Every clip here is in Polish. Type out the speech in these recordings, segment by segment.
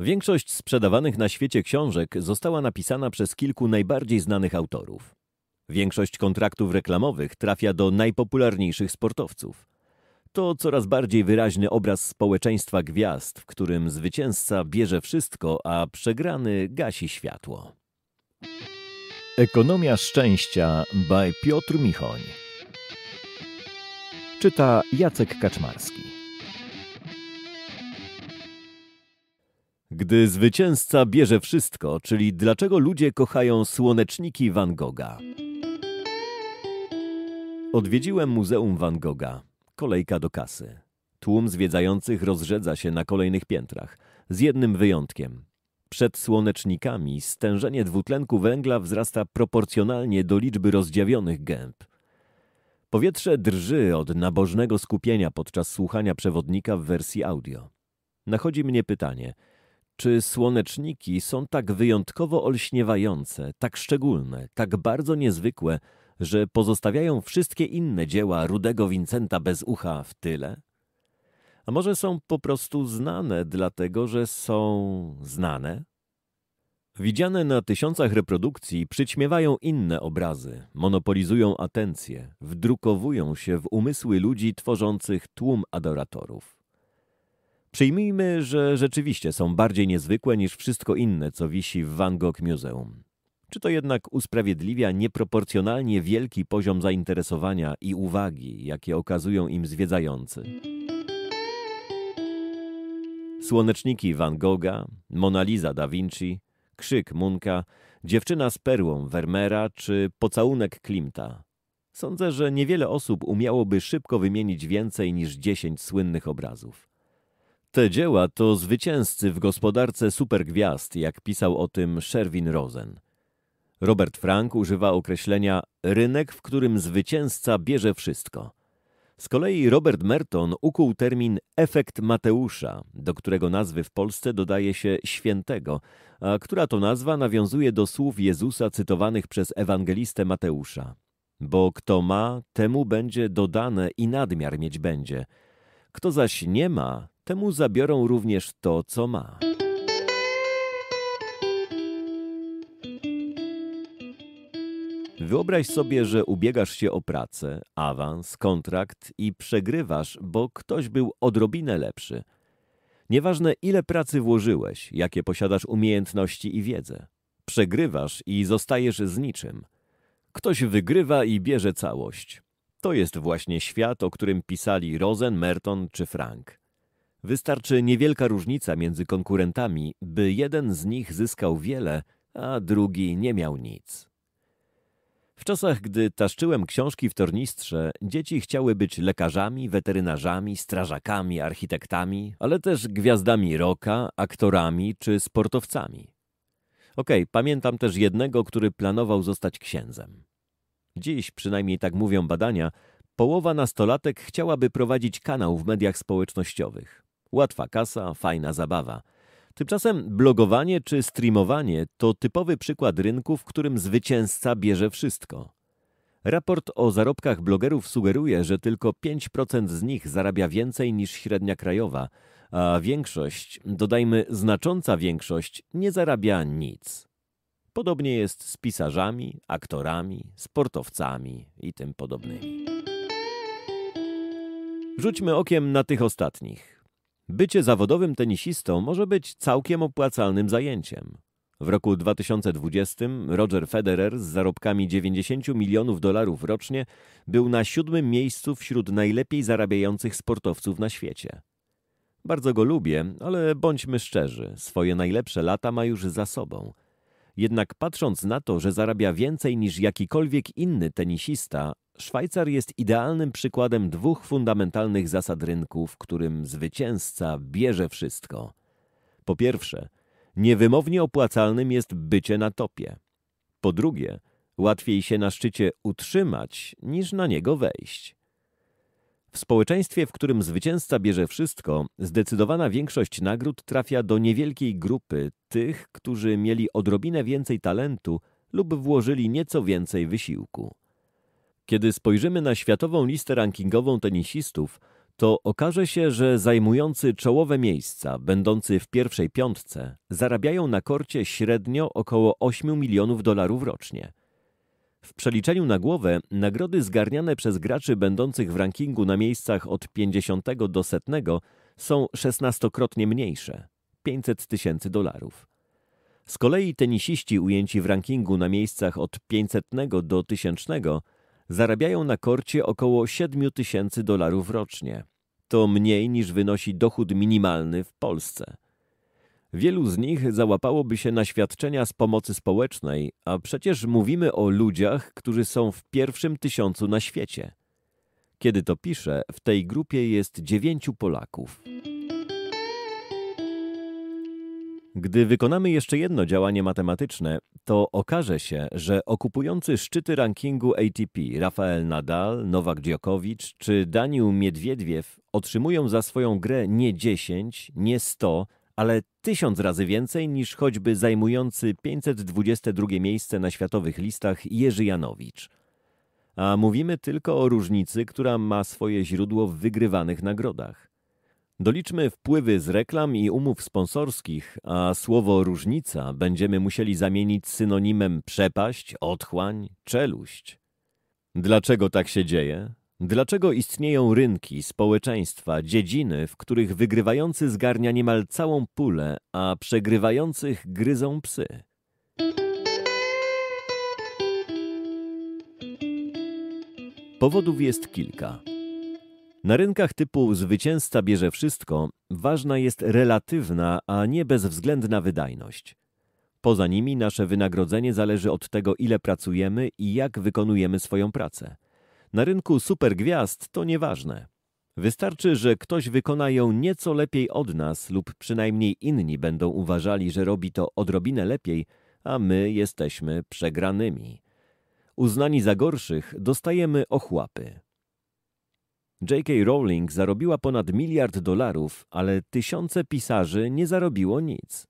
Większość sprzedawanych na świecie książek została napisana przez kilku najbardziej znanych autorów. Większość kontraktów reklamowych trafia do najpopularniejszych sportowców. To coraz bardziej wyraźny obraz społeczeństwa gwiazd, w którym zwycięzca bierze wszystko, a przegrany gasi światło. Ekonomia szczęścia by Piotr Michoń. Czyta Jacek Kaczmarski. gdy zwycięzca bierze wszystko, czyli dlaczego ludzie kochają słoneczniki Van Gogha. Odwiedziłem Muzeum Van Gogha. Kolejka do kasy. Tłum zwiedzających rozrzedza się na kolejnych piętrach, z jednym wyjątkiem. Przed słonecznikami stężenie dwutlenku węgla wzrasta proporcjonalnie do liczby rozdziawionych gęb. Powietrze drży od nabożnego skupienia podczas słuchania przewodnika w wersji audio. Nachodzi mnie pytanie – czy słoneczniki są tak wyjątkowo olśniewające, tak szczególne, tak bardzo niezwykłe, że pozostawiają wszystkie inne dzieła rudego Wincenta bez ucha w tyle? A może są po prostu znane, dlatego że są znane? Widziane na tysiącach reprodukcji przyćmiewają inne obrazy, monopolizują atencję, wdrukowują się w umysły ludzi tworzących tłum adoratorów. Przyjmijmy, że rzeczywiście są bardziej niezwykłe niż wszystko inne, co wisi w Van Gogh Museum. Czy to jednak usprawiedliwia nieproporcjonalnie wielki poziom zainteresowania i uwagi, jakie okazują im zwiedzający? Słoneczniki Van Gogha, Mona Lisa da Vinci, Krzyk Munka, Dziewczyna z perłą Vermeera czy Pocałunek Klimta. Sądzę, że niewiele osób umiałoby szybko wymienić więcej niż 10 słynnych obrazów. Te dzieła to zwycięzcy w gospodarce supergwiazd, jak pisał o tym Sherwin Rosen. Robert Frank używa określenia rynek, w którym zwycięzca bierze wszystko. Z kolei Robert Merton ukuł termin efekt Mateusza, do którego nazwy w Polsce dodaje się świętego, a która to nazwa nawiązuje do słów Jezusa cytowanych przez ewangelistę Mateusza. Bo kto ma, temu będzie dodane i nadmiar mieć będzie. Kto zaś nie ma, temu zabiorą również to, co ma. Wyobraź sobie, że ubiegasz się o pracę, awans, kontrakt i przegrywasz, bo ktoś był odrobinę lepszy. Nieważne ile pracy włożyłeś, jakie posiadasz umiejętności i wiedzę. Przegrywasz i zostajesz z niczym. Ktoś wygrywa i bierze całość. To jest właśnie świat, o którym pisali Rosen, Merton czy Frank. Wystarczy niewielka różnica między konkurentami, by jeden z nich zyskał wiele, a drugi nie miał nic. W czasach, gdy taszczyłem książki w tornistrze, dzieci chciały być lekarzami, weterynarzami, strażakami, architektami, ale też gwiazdami roka, aktorami czy sportowcami. Okej, okay, pamiętam też jednego, który planował zostać księdzem. Dziś, przynajmniej tak mówią badania, połowa nastolatek chciałaby prowadzić kanał w mediach społecznościowych. Łatwa kasa, fajna zabawa. Tymczasem blogowanie czy streamowanie to typowy przykład rynku, w którym zwycięzca bierze wszystko. Raport o zarobkach blogerów sugeruje, że tylko 5% z nich zarabia więcej niż średnia krajowa, a większość, dodajmy znacząca większość, nie zarabia nic. Podobnie jest z pisarzami, aktorami, sportowcami i tym podobnymi. Rzućmy okiem na tych ostatnich. Bycie zawodowym tenisistą może być całkiem opłacalnym zajęciem. W roku 2020 Roger Federer z zarobkami 90 milionów dolarów rocznie był na siódmym miejscu wśród najlepiej zarabiających sportowców na świecie. Bardzo go lubię, ale bądźmy szczerzy, swoje najlepsze lata ma już za sobą – jednak patrząc na to, że zarabia więcej niż jakikolwiek inny tenisista, Szwajcar jest idealnym przykładem dwóch fundamentalnych zasad rynku, w którym zwycięzca bierze wszystko. Po pierwsze, niewymownie opłacalnym jest bycie na topie. Po drugie, łatwiej się na szczycie utrzymać niż na niego wejść. W społeczeństwie, w którym zwycięzca bierze wszystko, zdecydowana większość nagród trafia do niewielkiej grupy tych, którzy mieli odrobinę więcej talentu lub włożyli nieco więcej wysiłku. Kiedy spojrzymy na światową listę rankingową tenisistów, to okaże się, że zajmujący czołowe miejsca, będący w pierwszej piątce, zarabiają na korcie średnio około 8 milionów dolarów rocznie – w przeliczeniu na głowę nagrody zgarniane przez graczy będących w rankingu na miejscach od 50 do 100 są 16-krotnie mniejsze 500 tysięcy dolarów. Z kolei tenisiści ujęci w rankingu na miejscach od 500 do 1000 zarabiają na korcie około 7 tysięcy dolarów rocznie. To mniej niż wynosi dochód minimalny w Polsce. Wielu z nich załapałoby się na świadczenia z pomocy społecznej, a przecież mówimy o ludziach, którzy są w pierwszym tysiącu na świecie. Kiedy to piszę, w tej grupie jest dziewięciu Polaków. Gdy wykonamy jeszcze jedno działanie matematyczne, to okaże się, że okupujący szczyty rankingu ATP Rafael Nadal, Nowak Djokovic czy Daniel Miedwiediew otrzymują za swoją grę nie 10, nie 100, ale tysiąc razy więcej niż choćby zajmujący 522 miejsce na światowych listach Jerzy Janowicz. A mówimy tylko o różnicy, która ma swoje źródło w wygrywanych nagrodach. Doliczmy wpływy z reklam i umów sponsorskich, a słowo różnica będziemy musieli zamienić synonimem przepaść, otchłań, czeluść. Dlaczego tak się dzieje? Dlaczego istnieją rynki, społeczeństwa, dziedziny, w których wygrywający zgarnia niemal całą pulę, a przegrywających gryzą psy? Powodów jest kilka. Na rynkach typu zwycięzca bierze wszystko, ważna jest relatywna, a nie bezwzględna wydajność. Poza nimi nasze wynagrodzenie zależy od tego, ile pracujemy i jak wykonujemy swoją pracę. Na rynku supergwiazd to nieważne. Wystarczy, że ktoś wykona ją nieco lepiej od nas lub przynajmniej inni będą uważali, że robi to odrobinę lepiej, a my jesteśmy przegranymi. Uznani za gorszych dostajemy ochłapy. J.K. Rowling zarobiła ponad miliard dolarów, ale tysiące pisarzy nie zarobiło nic.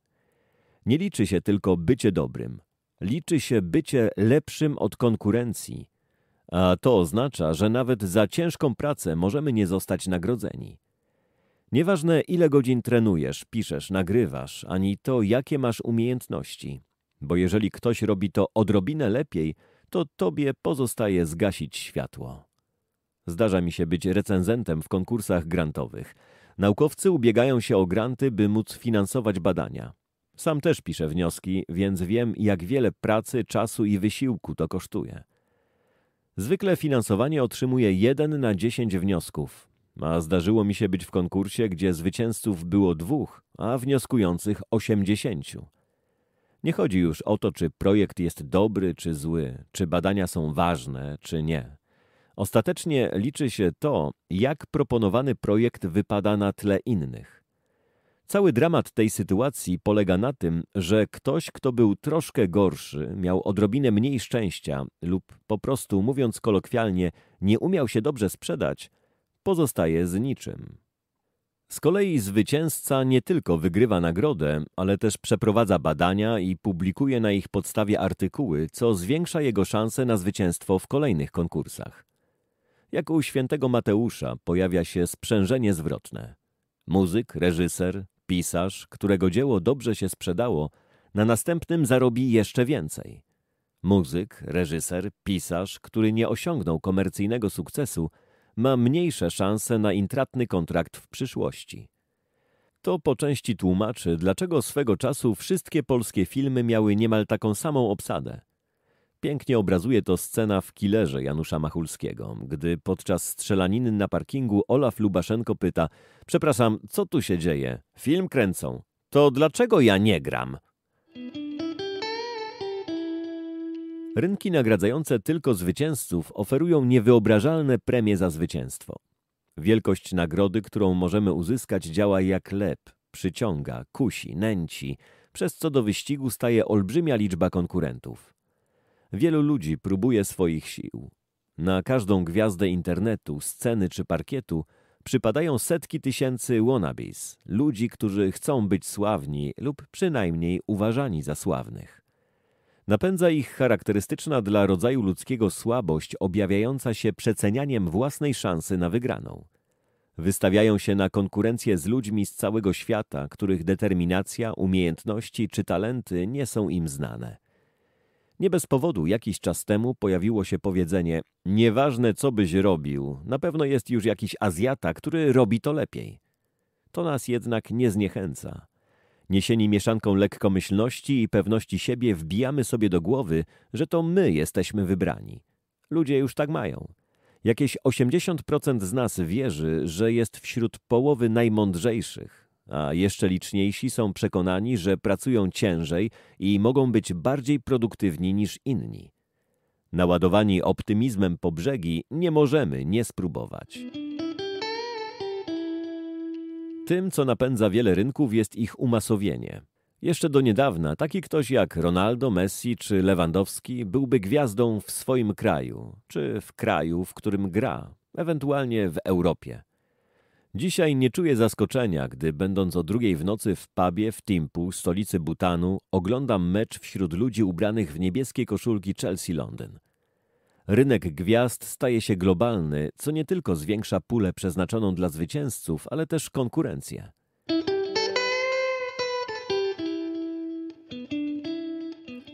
Nie liczy się tylko bycie dobrym. Liczy się bycie lepszym od konkurencji, a to oznacza, że nawet za ciężką pracę możemy nie zostać nagrodzeni. Nieważne ile godzin trenujesz, piszesz, nagrywasz, ani to jakie masz umiejętności, bo jeżeli ktoś robi to odrobinę lepiej, to tobie pozostaje zgasić światło. Zdarza mi się być recenzentem w konkursach grantowych. Naukowcy ubiegają się o granty, by móc finansować badania. Sam też piszę wnioski, więc wiem, jak wiele pracy, czasu i wysiłku to kosztuje. Zwykle finansowanie otrzymuje 1 na 10 wniosków, a zdarzyło mi się być w konkursie, gdzie zwycięzców było dwóch, a wnioskujących 80. Nie chodzi już o to, czy projekt jest dobry czy zły, czy badania są ważne czy nie. Ostatecznie liczy się to, jak proponowany projekt wypada na tle innych. Cały dramat tej sytuacji polega na tym, że ktoś, kto był troszkę gorszy, miał odrobinę mniej szczęścia lub po prostu, mówiąc kolokwialnie, nie umiał się dobrze sprzedać, pozostaje z niczym. Z kolei zwycięzca nie tylko wygrywa nagrodę, ale też przeprowadza badania i publikuje na ich podstawie artykuły, co zwiększa jego szanse na zwycięstwo w kolejnych konkursach. Jak u świętego Mateusza pojawia się sprzężenie zwrotne. Muzyk, reżyser, Pisarz, którego dzieło dobrze się sprzedało, na następnym zarobi jeszcze więcej. Muzyk, reżyser, pisarz, który nie osiągnął komercyjnego sukcesu, ma mniejsze szanse na intratny kontrakt w przyszłości. To po części tłumaczy, dlaczego swego czasu wszystkie polskie filmy miały niemal taką samą obsadę – Pięknie obrazuje to scena w Killerze Janusza Machulskiego, gdy podczas strzelaniny na parkingu Olaf Lubaszenko pyta Przepraszam, co tu się dzieje? Film kręcą. To dlaczego ja nie gram? Rynki nagradzające tylko zwycięzców oferują niewyobrażalne premie za zwycięstwo. Wielkość nagrody, którą możemy uzyskać, działa jak lep, przyciąga, kusi, nęci, przez co do wyścigu staje olbrzymia liczba konkurentów. Wielu ludzi próbuje swoich sił. Na każdą gwiazdę internetu, sceny czy parkietu przypadają setki tysięcy wannabes, ludzi, którzy chcą być sławni lub przynajmniej uważani za sławnych. Napędza ich charakterystyczna dla rodzaju ludzkiego słabość objawiająca się przecenianiem własnej szansy na wygraną. Wystawiają się na konkurencję z ludźmi z całego świata, których determinacja, umiejętności czy talenty nie są im znane. Nie bez powodu jakiś czas temu pojawiło się powiedzenie: Nieważne co byś robił, na pewno jest już jakiś Azjata, który robi to lepiej. To nas jednak nie zniechęca. Niesieni mieszanką lekkomyślności i pewności siebie, wbijamy sobie do głowy, że to my jesteśmy wybrani. Ludzie już tak mają. Jakieś 80% z nas wierzy, że jest wśród połowy najmądrzejszych a jeszcze liczniejsi są przekonani, że pracują ciężej i mogą być bardziej produktywni niż inni. Naładowani optymizmem po brzegi nie możemy nie spróbować. Tym, co napędza wiele rynków, jest ich umasowienie. Jeszcze do niedawna taki ktoś jak Ronaldo, Messi czy Lewandowski byłby gwiazdą w swoim kraju, czy w kraju, w którym gra, ewentualnie w Europie. Dzisiaj nie czuję zaskoczenia, gdy będąc o drugiej w nocy w pubie w Timpu, stolicy Butanu, oglądam mecz wśród ludzi ubranych w niebieskie koszulki Chelsea Londyn. Rynek gwiazd staje się globalny, co nie tylko zwiększa pulę przeznaczoną dla zwycięzców, ale też konkurencję.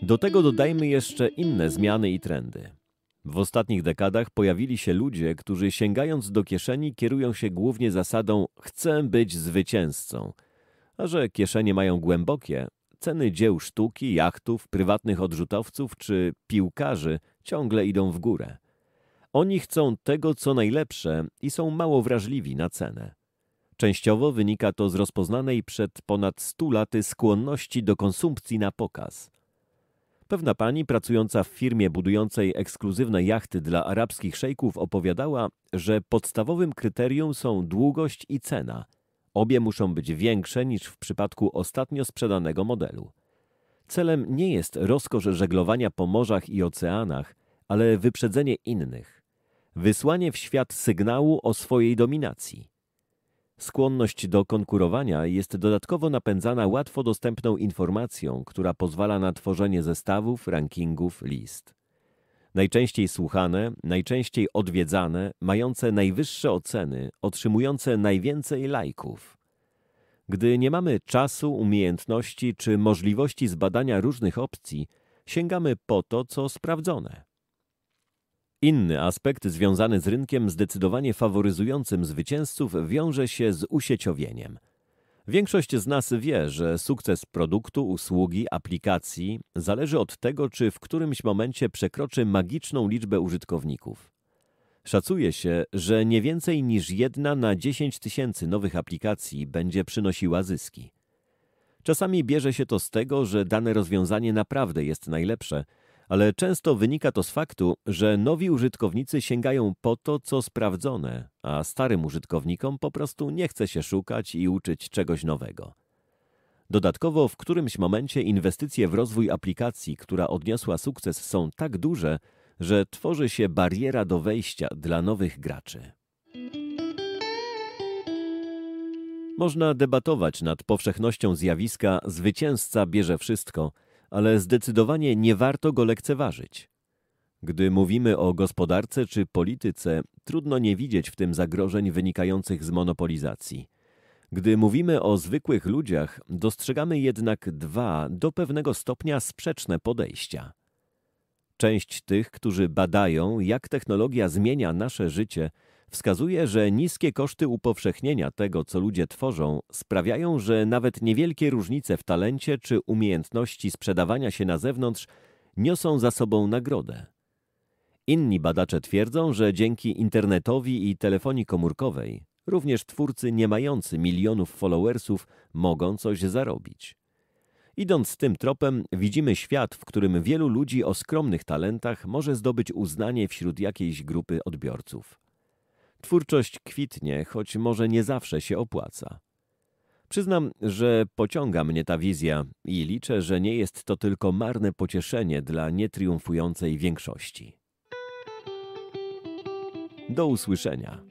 Do tego dodajmy jeszcze inne zmiany i trendy. W ostatnich dekadach pojawili się ludzie, którzy sięgając do kieszeni kierują się głównie zasadą chcę być zwycięzcą. A że kieszenie mają głębokie, ceny dzieł sztuki, jachtów, prywatnych odrzutowców czy piłkarzy ciągle idą w górę. Oni chcą tego, co najlepsze i są mało wrażliwi na cenę. Częściowo wynika to z rozpoznanej przed ponad 100 laty skłonności do konsumpcji na pokaz – Pewna pani pracująca w firmie budującej ekskluzywne jachty dla arabskich szejków opowiadała, że podstawowym kryterium są długość i cena. Obie muszą być większe niż w przypadku ostatnio sprzedanego modelu. Celem nie jest rozkosz żeglowania po morzach i oceanach, ale wyprzedzenie innych. Wysłanie w świat sygnału o swojej dominacji. Skłonność do konkurowania jest dodatkowo napędzana łatwo dostępną informacją, która pozwala na tworzenie zestawów, rankingów, list. Najczęściej słuchane, najczęściej odwiedzane, mające najwyższe oceny, otrzymujące najwięcej lajków. Gdy nie mamy czasu, umiejętności czy możliwości zbadania różnych opcji, sięgamy po to, co sprawdzone. Inny aspekt związany z rynkiem zdecydowanie faworyzującym zwycięzców wiąże się z usieciowieniem. Większość z nas wie, że sukces produktu, usługi, aplikacji zależy od tego, czy w którymś momencie przekroczy magiczną liczbę użytkowników. Szacuje się, że nie więcej niż jedna na 10 tysięcy nowych aplikacji będzie przynosiła zyski. Czasami bierze się to z tego, że dane rozwiązanie naprawdę jest najlepsze – ale często wynika to z faktu, że nowi użytkownicy sięgają po to, co sprawdzone, a starym użytkownikom po prostu nie chce się szukać i uczyć czegoś nowego. Dodatkowo w którymś momencie inwestycje w rozwój aplikacji, która odniosła sukces, są tak duże, że tworzy się bariera do wejścia dla nowych graczy. Można debatować nad powszechnością zjawiska zwycięzca bierze wszystko – ale zdecydowanie nie warto go lekceważyć. Gdy mówimy o gospodarce czy polityce, trudno nie widzieć w tym zagrożeń wynikających z monopolizacji. Gdy mówimy o zwykłych ludziach, dostrzegamy jednak dwa do pewnego stopnia sprzeczne podejścia. Część tych, którzy badają, jak technologia zmienia nasze życie, wskazuje, że niskie koszty upowszechnienia tego, co ludzie tworzą, sprawiają, że nawet niewielkie różnice w talencie czy umiejętności sprzedawania się na zewnątrz niosą za sobą nagrodę. Inni badacze twierdzą, że dzięki internetowi i telefonii komórkowej również twórcy nie mający milionów followersów mogą coś zarobić. Idąc tym tropem, widzimy świat, w którym wielu ludzi o skromnych talentach może zdobyć uznanie wśród jakiejś grupy odbiorców. Twórczość kwitnie, choć może nie zawsze się opłaca. Przyznam, że pociąga mnie ta wizja i liczę, że nie jest to tylko marne pocieszenie dla nietriumfującej większości. Do usłyszenia.